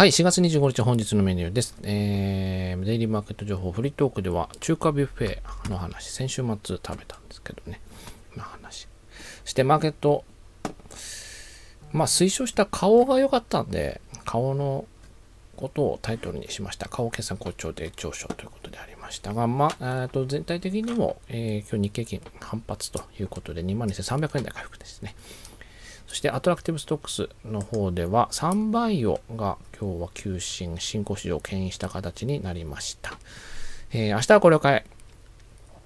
はい、4月25日本日のメニューです。えー、デイリーマーケット情報フリートークでは中華ビュッフェの話、先週末食べたんですけどね、の話。して、マーケット、まあ推奨した顔が良かったんで、顔のことをタイトルにしました。顔決算好調で上昇ということでありましたが、まあ、えー、と全体的にも、えー、今日日経金反発ということで、22,300円台回復ですね。そしてアトラクティブストックスの方では3倍をが今日は急進、新興市場を牽引した形になりました。えー、明日はこれを変え、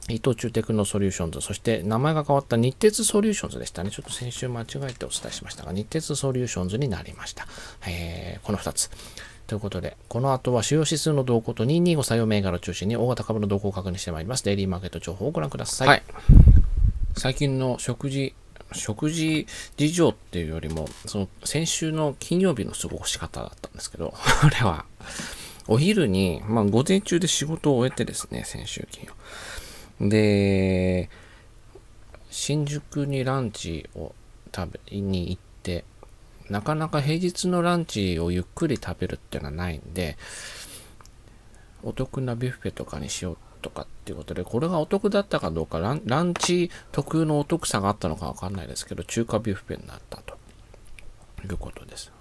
伊藤忠テクノソリューションズ、そして名前が変わった日鉄ソリューションズでしたね。ちょっと先週間違えてお伝えしましたが、日鉄ソリューションズになりました。えー、この2つ。ということで、この後は主要指数の動向と225採用銘柄を中心に大型株の動向を確認してまいります。デイリーマーケット情報をご覧ください、はい、最近の食事食事事情っていうよりも、その先週の金曜日の過ごし方だったんですけど、あれは、お昼に、まあ午前中で仕事を終えてですね、先週金曜。で、新宿にランチを食べに行って、なかなか平日のランチをゆっくり食べるっていうのはないんで、お得なビュッフェとかにしようとかっていうことで、これがお得だったかどうか、ランランチ特有のお得さがあったのかわかんないですけど、中華ビュッフェになったということです。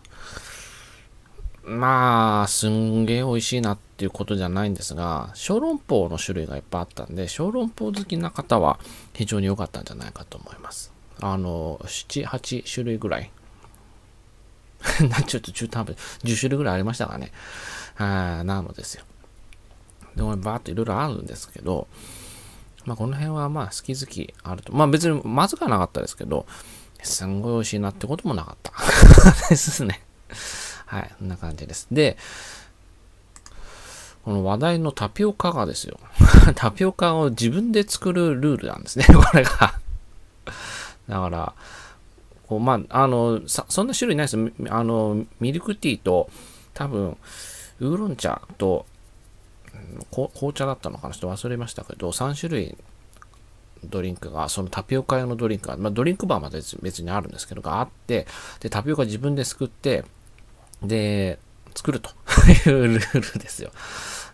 まあ、すんげえ美味しいなっていうことじゃないんですが、小籠包の種類がいっぱいあったんで、小籠包好きな方は非常に良かったんじゃないかと思います。あの、7、8種類ぐらい ちょっと中途半端、10種類ぐらいありましたかね。なのですよ。で、バーっといろいろあるんですけど、まあ、この辺はまあ、好き好きあると。まあ、別にまずくはなかったですけど、すんごい美味しいなってこともなかった。ですね。はい、こんな感じです。で、この話題のタピオカがですよ。タピオカを自分で作るルールなんですね、これがだから、こうまあ、あの、そんな種類ないですあの、ミルクティーと、多分、ウーロン茶と、紅茶だったのかなちょっと忘れましたけど、3種類ドリンクが、そのタピオカ用のドリンクが、まあ、ドリンクバーまで別にあるんですけど、があって、で、タピオカ自分ですくって、で、作ると いうルールですよ。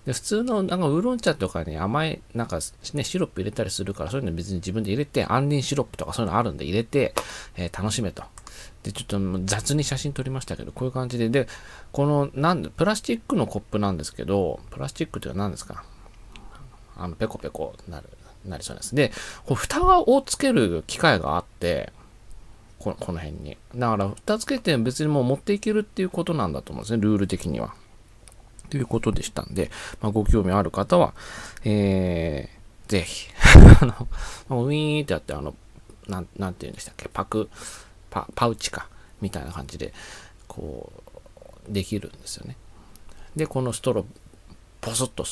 で、普通の、なんかウーロン茶とかに甘い、なんかね、シロップ入れたりするから、そういうの別に自分で入れて、杏仁シロップとかそういうのあるんで入れて、えー、楽しめとで、ちょっと雑に写真撮りましたけど、こういう感じで、で、この、なんプラスチックのコップなんですけど、プラスチックっていうのは何ですかあの、ペコペコなる、なりそうです。で、こう蓋をつける機械があって、このこの辺に。だから、蓋つけて別にもう持っていけるっていうことなんだと思うんですね、ルール的には。ということでしたんで、まあ、ご興味ある方は、えー、ぜひ、あの、ウィーンってやって、あの、なん、なんて言うんでしたっけ、パク、パパウチか、みたいな感じで、こう、できるんですよね。で、このストロー、ポソッと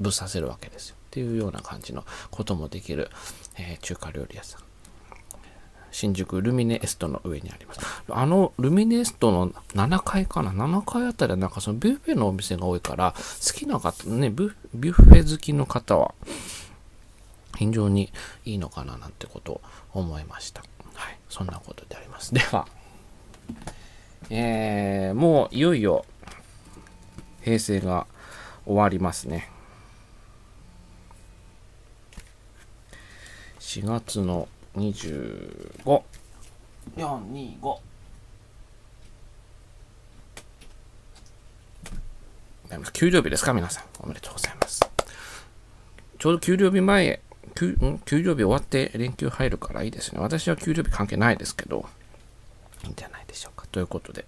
ぶっさせるわけですよ。っていうような感じのこともできる、えー、中華料理屋さん。新宿ルミネエストの上にあります。あのルミネエストの7階かな ?7 階あたりはなんかそのビュッフェのお店が多いから、好きな方、ね、ビュッフェ好きの方は、非常にいいのかななんてことを思いました。はいそんなことでありますではえー、もういよいよ平成が終わりますね4月の25425給料日ですか皆さんおめでとうございますちょうど給料日前休業日終わって連休入るからいいですね。私は給料日関係ないですけど、いいんじゃないでしょうか。ということで、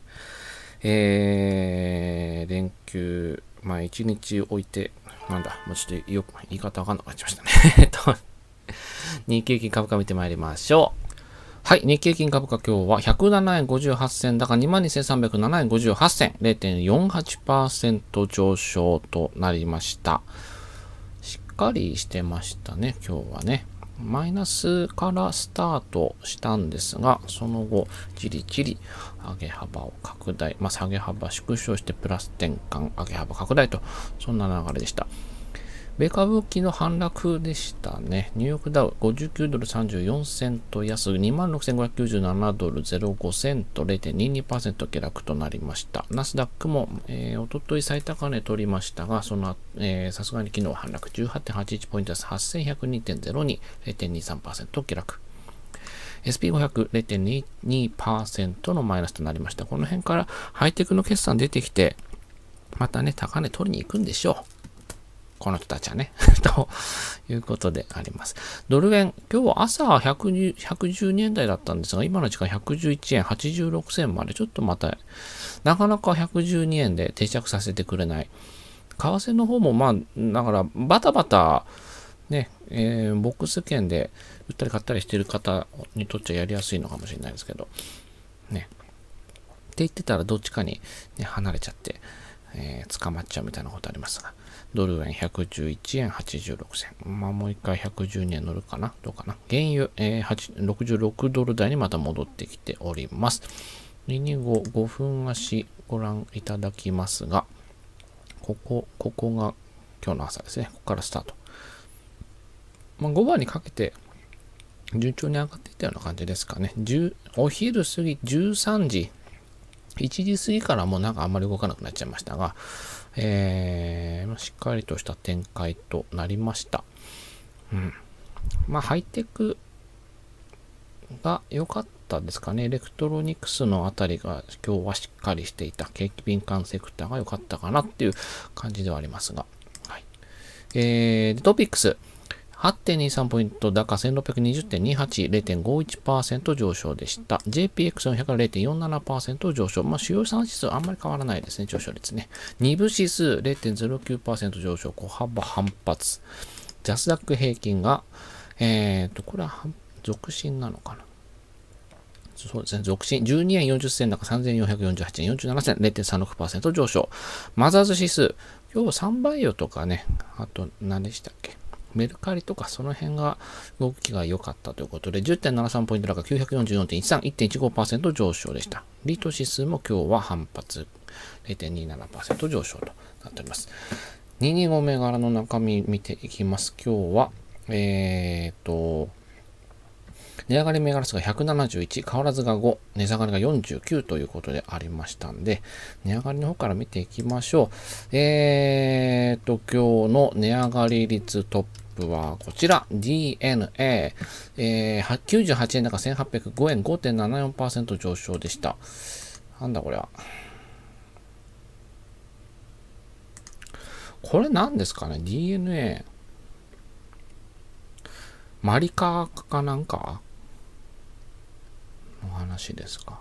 えー、連休、まあ一日置いて、なんだ、もうちょっとよく言い方わかんなくなっちゃいましたね。えっと、日経金株価見てまいりましょう。はい、日経金株価今日は107円58銭高22,307円58銭0.48%上昇となりました。かりしてましたね、今日はね。マイナスからスタートしたんですが、その後、じりじり上げ幅を拡大、まあ、下げ幅縮小してプラス転換、上げ幅拡大と、そんな流れでした。米株機の反落でしたね。ニューヨークダウ59ドル34セント安、26,597ドル05セント、0.22%下落となりました。ナスダックも、えー、おととい最高値取りましたが、その、さすがに昨日反落18.81ポイント安、8102.02、0.23%下落。SP500、0.22%のマイナスとなりました。この辺からハイテクの決算出てきて、またね、高値取りに行くんでしょう。この人たちはね ということであります。ドル円、今日は朝1 1 112円台だったんですが、今の時間111円86銭まで、ちょっとまた、なかなか112円で定着させてくれない。為替の方も、まあ、だから、バタバタ、ね、えー、ボックス券で売ったり買ったりしてる方にとっちゃやりやすいのかもしれないですけど、ね。って言ってたらどっちかに、ね、離れちゃって、えー、捕まっちゃうみたいなことありますが。ドル円111円86銭。まあ、もう一回112円乗るかなどうかな原油、えー、66ドル台にまた戻ってきております。225、5分足ご覧いただきますが、ここ、ここが今日の朝ですね。ここからスタート。まあ、5番にかけて、順調に上がっていったような感じですかね。お昼過ぎ13時、1時過ぎからもうなんかあんまり動かなくなっちゃいましたが、えー、しっかりとした展開となりました。うん。まあ、ハイテクが良かったですかね。エレクトロニクスのあたりが今日はしっかりしていた。景気敏感セクターが良かったかなっていう感じではありますが。はい。えー、トピックス。8.23ポイント高1620.28、0.51%上昇でした。JPX400 が0.47%上昇。まあ、主要産指数あんまり変わらないですね、上昇率ね。2部指数0.09%上昇、小幅反発。ジャスダック平均が、えー、と、これは続進なのかな。そうですね、続進。12円40銭高3448円47銭、0.36%上昇。マザーズ指数、今日3倍よとかね、あと何でしたっけメルカリとかその辺が動きが良かったということで、10.73ポイント高944.13、1.15%上昇でした。リート指数も今日は反発0.27%上昇となっております。225銘柄の中身見ていきます。今日は、えーと、値上がり銘柄数が171、変わらずが5、値下がりが49ということでありましたんで、値上がりの方から見ていきましょう。えーと、今日の値上がり率トップ。はこちら DNA、えー、98円高1805円5.74%上昇でした。なんだこれは。これ何ですかね ?DNA。マリカかなんかの話ですか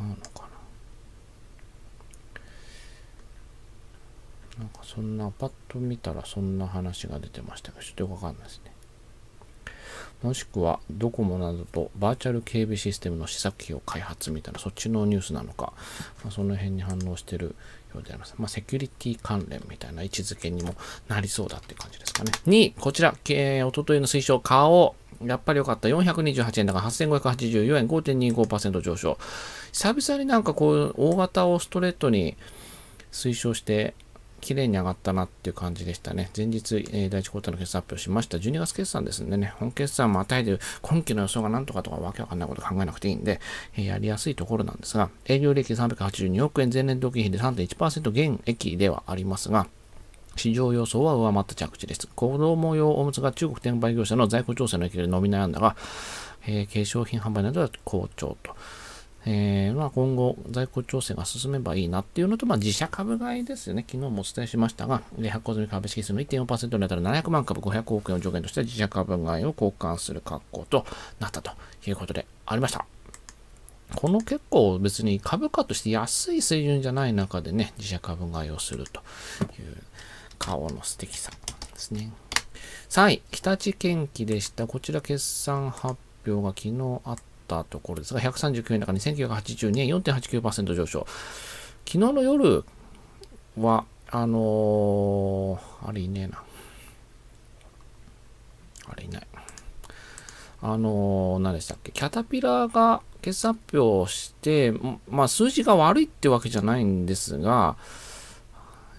違うのかななんかそんなパッと見たらそんな話が出てましたけどちょっとよくわかんないですねもしくはドコモなどとバーチャル警備システムの試作機を開発みたいなそっちのニュースなのか、まあ、その辺に反応してるようであります。まあ、セキュリティ関連みたいな位置づけにもなりそうだっていう感じですかね。2位、こちら、えー、おとといの推奨、顔やっぱり良かった。428円だから8584円、5.25%上昇。久々になんかこう、大型をストレートに推奨して、綺麗に上がったなっていう感じでしたね。前日、えー、第1クォーターの決算発表しました。12月決算ですんでね、本決算も与えてる今期の予想がなんとかとかわけわかんないこと考えなくていいんで、えー、やりやすいところなんですが、営業利益382億円、前年同期比で3.1%減益ではありますが、市場予想は上回った着地です。子供用おむつが中国転売業者の在庫調整の影響で伸び悩んだが、えー、化粧品販売などは好調と。えー、まあ、今後、在庫調整が進めばいいなっていうのと、まあ、自社株買いですよね。昨日もお伝えしましたが、で発行済み株式数の1.4%に当たる700万株500億円を上限として自社株買いを交換する格好となったということでありました。この結構別に株価として安い水準じゃない中でね、自社株買いをするという。顔の素敵さですね。3位、日立県機でした。こちら決算発表が昨日あったところですが、139円高1 9 8 2円、4.89%上昇。昨日の夜は、あのー、あれいねえな。あれいない。あのー、何でしたっけ、キャタピラーが決算発表して、まあ数字が悪いってわけじゃないんですが、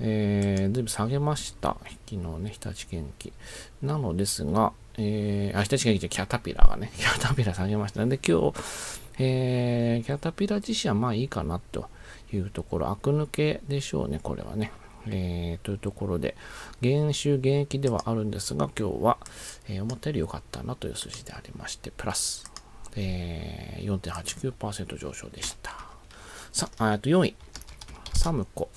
えー、全部下げました。昨日ね、日立元気。なのですが、えー、あ、日立元気じゃキャタピラがね、キャタピラ下げました。で、今日、えー、キャタピラ自身はまあいいかなというところ、あく抜けでしょうね、これはね。えー、というところで、減収減益ではあるんですが、今日は、えー、思ったより良かったなという数字でありまして、プラス、えー、4.89%上昇でした。さあ、あと4位、サムコ。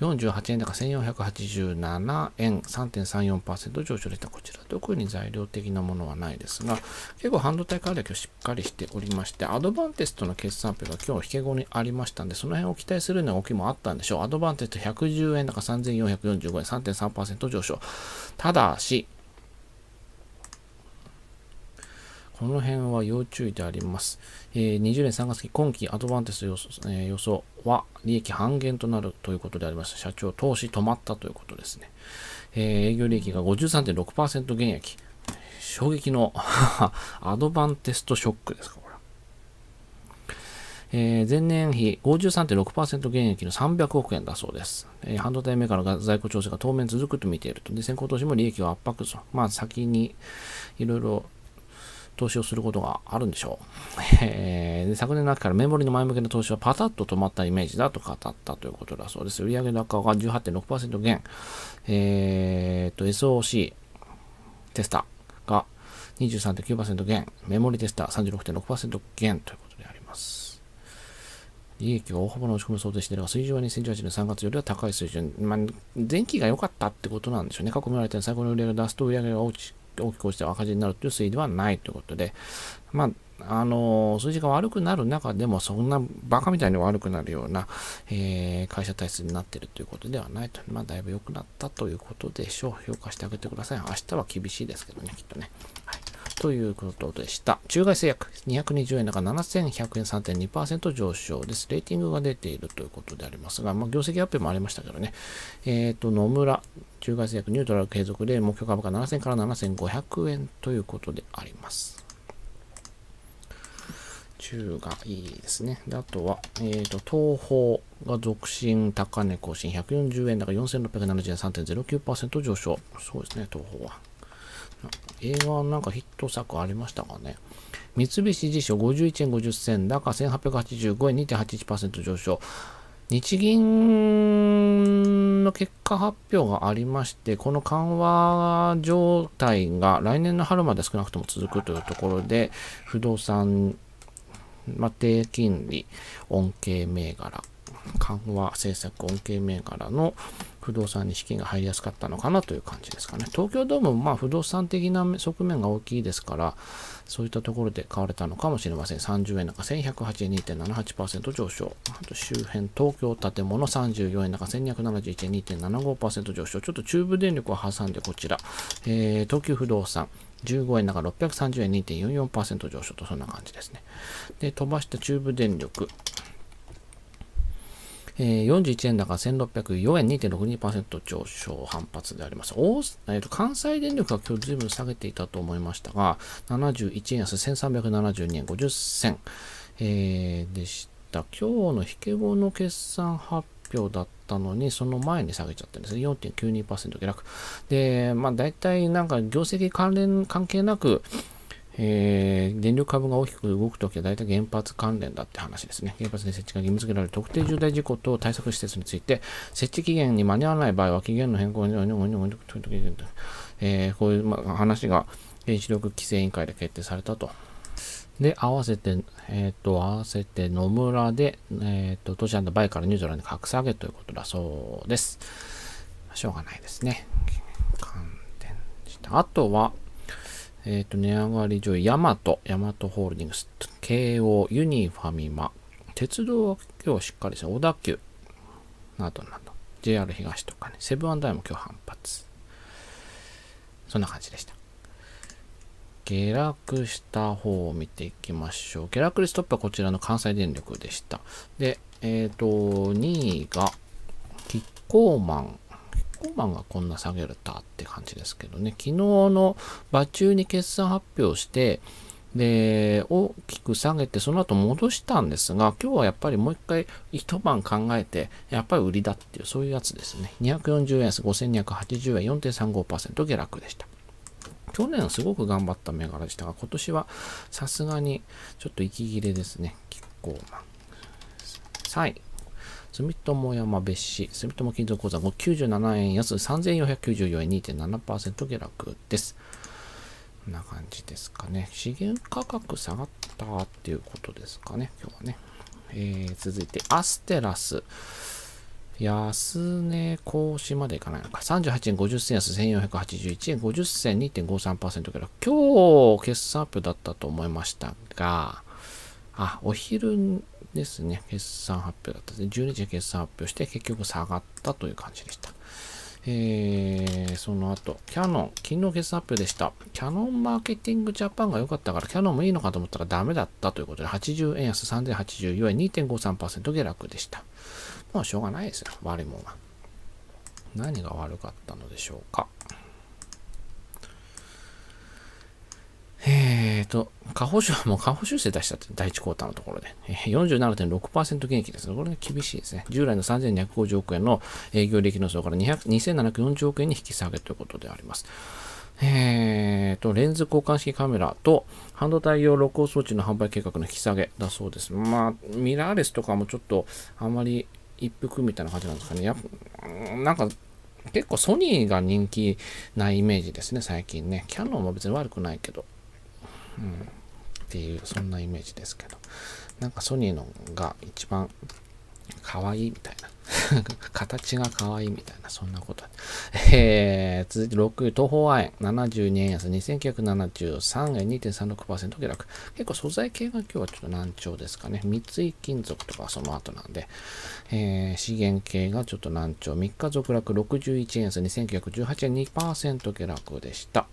48円高1487円、3.34%上昇でした。こちら特に材料的なものはないですが、結構半導体関連はしっかりしておりまして、アドバンテストの決算表が今日引け後にありましたんで、その辺を期待するような動きもあったんでしょう。アドバンテスト110円高3445円、3.3%上昇。ただし、この辺は要注意であります。えー、20年3月期、今期アドバンテス予想,、えー、予想は利益半減となるということであります。社長、投資止まったということですね。えー、営業利益が53.6%減益。衝撃の アドバンテストショックですか、これ。えー、前年比53.6%減益の300億円だそうです。えー、半導体メーカーの在庫調整が当面続くと見ていると。で、先行投資も利益を圧迫する。まあ、先にいろいろ投資をすることがあるんでしょう。えー、昨年の秋からメモリの前向きな投資はパタッと止まったイメージだと語ったということだそうです。売上高が18.6%減。えー、と、SOC テスターが23.9%減。メモリテスター36.6%減ということであります。利益が大幅な落ち込み想定しているが、水準は2018年3月よりは高い水準。まあ、前期が良かったってことなんでしょうね。過去見られて最高の売上を出すと売上が落ち大きく落ちて赤字になるという推移ではないということで、まあ、あの、数字が悪くなる中でも、そんなバカみたいに悪くなるような、えー、会社体質になっているということではないと。まあ、だいぶ良くなったということでしょう。評価してあげてください。明日は厳しいですけどね、きっとね。はい。ということでした。中外製薬220円高7100円3.2%上昇です。レーティングが出ているということでありますが、まあ、業績アップもありましたけどね。えっ、ー、と、野村、中外製薬ニュートラル継続で目標株価7000から7500円ということであります。中がいいですね。で、あとは、えっ、ー、と、東宝が続伸、高値更新、140円高4670円3.09%上昇。そうですね、東宝は。映画はなんかヒット作ありましたかね三菱地所51円50銭高1885円2.81%上昇日銀の結果発表がありまして、この緩和状態が来年の春まで少なくとも続くというところで、不動産、まあ、低金利、恩恵銘柄、緩和政策恩恵銘柄の不動産に資金が入りやすかったのかなという感じですかね。東京ドームもまあ不動産的な側面が大きいですから、そういったところで買われたのかもしれません。30円高1108円2.78%上昇。あと周辺東京建物34円高1271円2.75%上昇。ちょっと中部電力を挟んでこちら、えー、東急不動産。15円高630円2.44%上昇とそんな感じですね。で、飛ばした中部電力。41円高1604円2.62%上昇反発であります。大えー、と関西電力は今日随分下げていたと思いましたが、71円安1372円50銭、えー、でした。今日の引け後の決算発表だったのに、その前に下げちゃってるんですね。4.92%下落。で、まあ大体なんか業績関連関係なく、えー、電力株が大きく動くときは大体原発関連だって話ですね。原発に設置が義務付けられる特定重大事故と対策施設について、設置期限に間に合わない場合は、期限の変更に、えー、こういう、ま、話が原子力規制委員会で決定されたと。で、合わせて、えっ、ー、と、合わせて野村で、えっ、ー、と、都市バイからニュートラルに格下げということだそうです。しょうがないですね。関連した。あとは、えっ、ー、と、値上がり上位、ヤマト、ヤマトホールディングス、京王、ユニファミマ、鉄道は今日しっかりした、小田急、などなど、JR 東とかね、セブンダイも今日反発。そんな感じでした。下落した方を見ていきましょう。下落リストップはこちらの関西電力でした。で、えっ、ー、と、2位が、キッコーマンコーマンがこんな下げるたって感じですけどね、昨日の場中に決算発表して、で、大きく下げて、その後戻したんですが、今日はやっぱりもう一回一晩考えて、やっぱり売りだっていう、そういうやつですね。240円安、5280円、4.35%下落でした。去年すごく頑張った銘柄でしたが、今年はさすがにちょっと息切れですね。キッコーマン。3位、住友山別紙、住友金属鉱山597円安、3494円2.7%下落です。こんな感じですかね。資源価格下がったっていうことですかね、今日はね。えー、続いて、アステラス。安値更新までいかないのか。38円50銭安、1481円50銭2.53%下落。今日決算アップだったと思いましたが、あ、お昼ですね、決算発表だったですね。12時決算発表して、結局下がったという感じでした。えー、その後、キャノン、昨日決算発表でした。キャノンマーケティングジャパンが良かったから、キャノンもいいのかと思ったらダメだったということで、80円安3084円2.53%下落でした。まあ、しょうがないですよ、悪いもんは。何が悪かったのでしょうか。えーと、下方修もう下方修正出したって、第1クォーターのところで。えー、47.6%減益です。これが厳しいですね。従来の3250億円の営業利益の層から2740億円に引き下げということであります。えーと、レンズ交換式カメラと半導体用録音装置の販売計画の引き下げだそうです。まあ、ミラーレスとかもちょっとあまり一服みたいな感じなんですかね。やなんか結構ソニーが人気なイメージですね、最近ね。キャノンも別に悪くないけど。うん、っていうそんなイメージですけどなんかソニーのが一番可愛いみたいな 形が可愛いみたいな、そんなこと。えー、続いて6位、東方亜鉛、72円安、2973円、2.36%下落。結構素材系が今日はちょっと難聴ですかね。三井金属とかその後なんで、えー、資源系がちょっと難聴。3日続落、61円安、2918円、2%下落でした。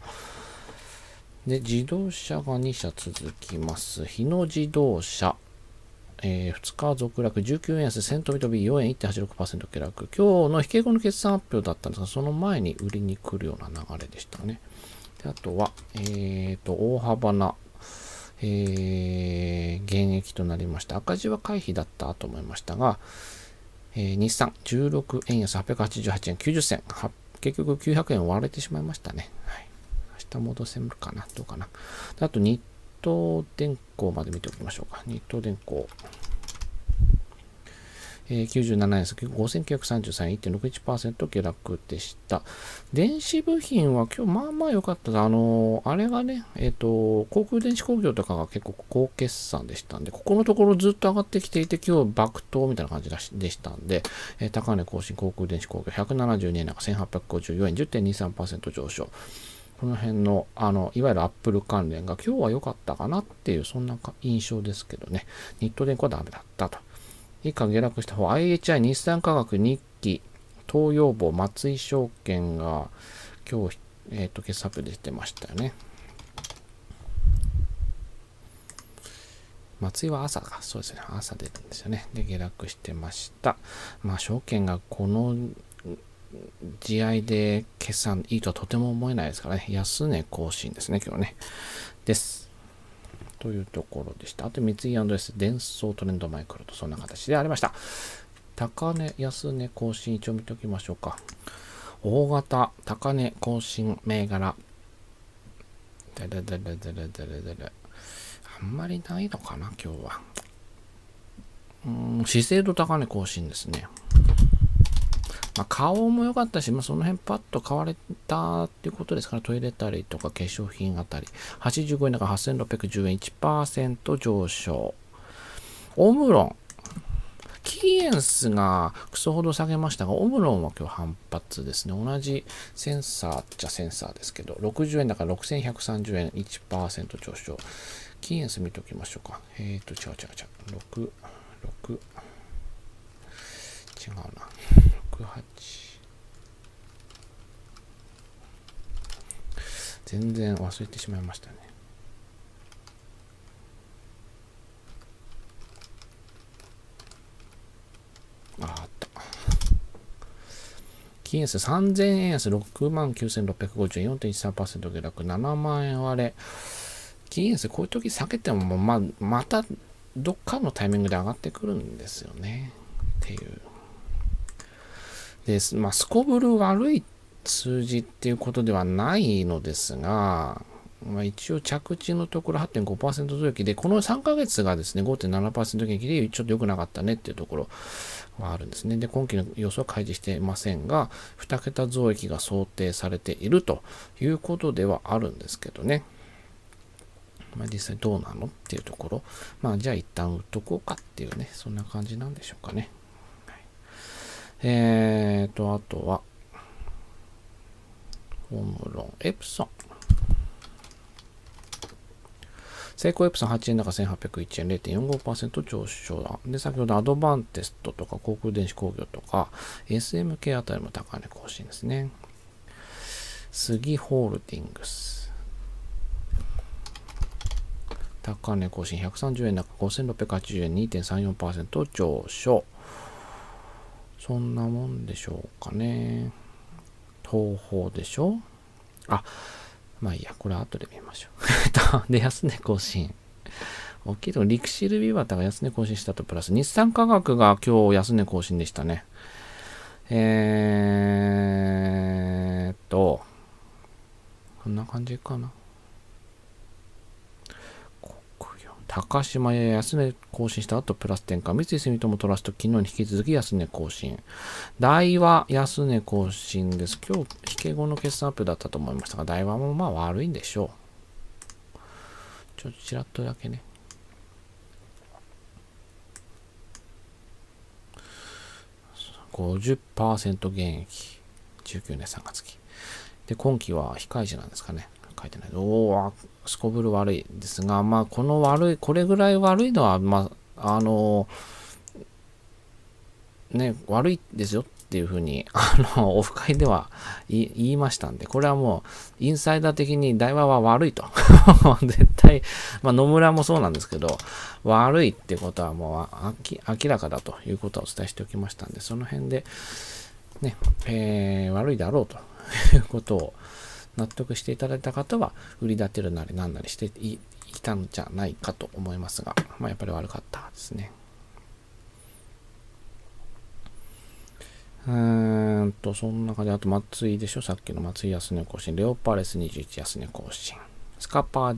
で、自動車が2社続きます。日野自動車。えー、2日続落、19円安、1000飛び飛び4円1.86%下落。今日の引け後の決算発表だったんですが、その前に売りに来るような流れでしたね。であとは、えーと、大幅な、えー、減益となりました。赤字は回避だったと思いましたが、えー、日産16円安888円90銭。結局900円割れてしまいましたね。た戻せるかな、どうかな。あと、日東電工まで見ておきましょうか。日東電工。えー、97円先、5933円、1.61%下落でした。電子部品は今日まあまあ良かったあのー、あれがね、えっ、ー、と、航空電子工業とかが結構高決算でしたんで、ここのところずっと上がってきていて、今日爆投みたいな感じでしたんで、えー、高値更新航空電子工業172円なんか1854円、10.23%上昇。この辺の、あの、いわゆるアップル関連が今日は良かったかなっていう、そんな印象ですけどね。ット電工はダメだったと。以下下落した方、IHI 日産科学日記、東洋坊松井証券が今日、えっ、ー、と、傑作出てましたよね。松井は朝か。そうですね。朝出るんですよね。で、下落してました。まあ、証券がこの地合いで決算いいとはとても思えないですからね、安値更新ですね、今日ね。です。というところでした。あと、三井 &S、伝送トレンドマイクロとそんな形でありました。高値、安値更新、一応見ておきましょうか。大型、高値更新、銘柄。だるだるだるだるだる。あんまりないのかな、今日は。うん、資生堂高値更新ですね。まあ、顔も良かったし、まあ、その辺パッと買われたっていうことですから、トイレたりとか化粧品あたり。85円だから8610円1%上昇。オムロン。キーエンスがクソほど下げましたが、オムロンは今日反発ですね。同じセンサーっちゃセンサーですけど、60円だから6130円1%上昇。キーエンス見ておきましょうか。えー、と、違う違う違う。6、6。違うな。全然忘れてしまいましたねああった金安3000円安6万9650円4.13%下落7万円割れ金安こういう時下げてもままたどっかのタイミングで上がってくるんですよねっていうです。まあ、すこぶる悪い数字っていうことではないのですが、まあ、一応着地のところ8.5%増益で、この3ヶ月がですね、5.7%減益でちょっと良くなかったねっていうところはあるんですね。で、今期の予想は開示していませんが、2桁増益が想定されているということではあるんですけどね。まあ、実際どうなのっていうところ。まあ、じゃあ一旦売っとこうかっていうね、そんな感じなんでしょうかね。えーと、あとは、ホームロン、エプソン。成功エプソン8円高1801円0.45%上昇だ。で、先ほどアドバンテストとか航空電子工業とか SMK あたりも高値更新ですね。杉ホールディングス。高値更新130円高5680円2.34%上昇。そんなもんでしょうかね。東方でしょあ、まあいいや、これは後で見ましょう。で、安値更新。大きいとリクシルビバタが安値更新したとプラス、日産科学が今日安値更新でしたね。えーっと、こんな感じかな。高島屋安値更新した後、プラス転換。三井住友トラスト、昨日に引き続き安値更新。大和安値更新です。今日、引け後の決算アップだったと思いましたが、大和もまあ悪いんでしょう。ちょっとちらっとだけね。50%減益。19年3月期。で、今期は非開示なんですかね。いてない。おお、すこぶる悪いですが、まあ、この悪い、これぐらい悪いのは、まあ、あの、ね、悪いですよっていうふうに、あの、オフ会では言いましたんで、これはもう、インサイダー的に台湾は悪いと。絶対、まあ、野村もそうなんですけど、悪いってことはもう明らかだということをお伝えしておきましたんで、その辺で、ね、えー、悪いだろうということを、納得していただいた方は、売り立てるなりなんなりしていいたんじゃないかと思いますが、まあ、やっぱり悪かったですね。うーんと、その中で、あと松井でしょさっきの松井安値更新、レオパレス21安値更新、スカパー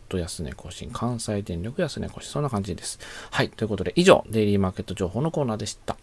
JSAT 安値更新、関西電力安値更新、そんな感じです。はい、ということで以上、デイリーマーケット情報のコーナーでした。